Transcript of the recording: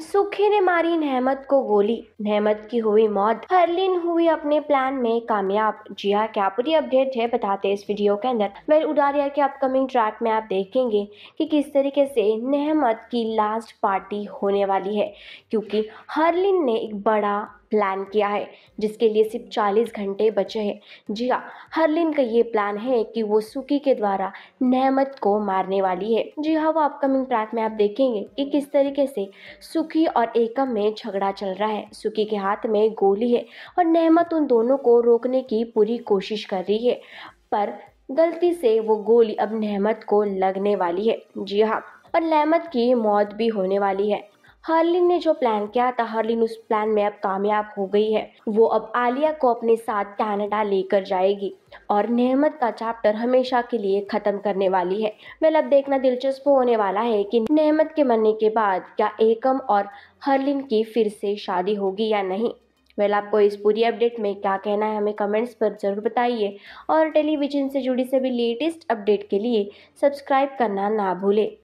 सुखी ने मारी नहमत को गोली नहमत की हुई मौत हरलिन हुई अपने प्लान में कामयाब जी हाँ क्या पूरी अपडेट है बताते हैं इस वीडियो के अंदर वेल उडारिया के अपकमिंग ट्रैक में आप देखेंगे कि किस तरीके से नहमत की लास्ट पार्टी होने वाली है क्योंकि हरलिन ने एक बड़ा प्लान किया है जिसके लिए सिर्फ 40 घंटे बचे हैं जी हाँ हरलिन का ये प्लान है कि वो सुकी के द्वारा नहमत को मारने वाली है जी हाँ वो अपकमिंग ट्रैक में आप देखेंगे कि किस तरीके से सुखी और एकम में झगड़ा चल रहा है सुखी के हाथ में गोली है और नहमत उन दोनों को रोकने की पूरी कोशिश कर रही है पर गलती से वो गोली अब नहमत को लगने वाली है जी हाँ और नहमत की मौत भी होने वाली है हर्लिन ने जो प्लान किया था हर्लिन उस प्लान में अब कामयाब हो गई है वो अब आलिया को अपने साथ कनाडा लेकर जाएगी और नेहमत का चैप्टर हमेशा के लिए खत्म करने वाली है वेल अब देखना दिलचस्प होने वाला है कि नेहमत के मरने के बाद क्या एकम और हर्लिन की फिर से शादी होगी या नहीं वेल आपको इस पूरी अपडेट में क्या कहना है हमें कमेंट्स पर ज़रूर बताइए और टेलीविजन से जुड़ी सभी लेटेस्ट अपडेट के लिए सब्सक्राइब करना ना भूलें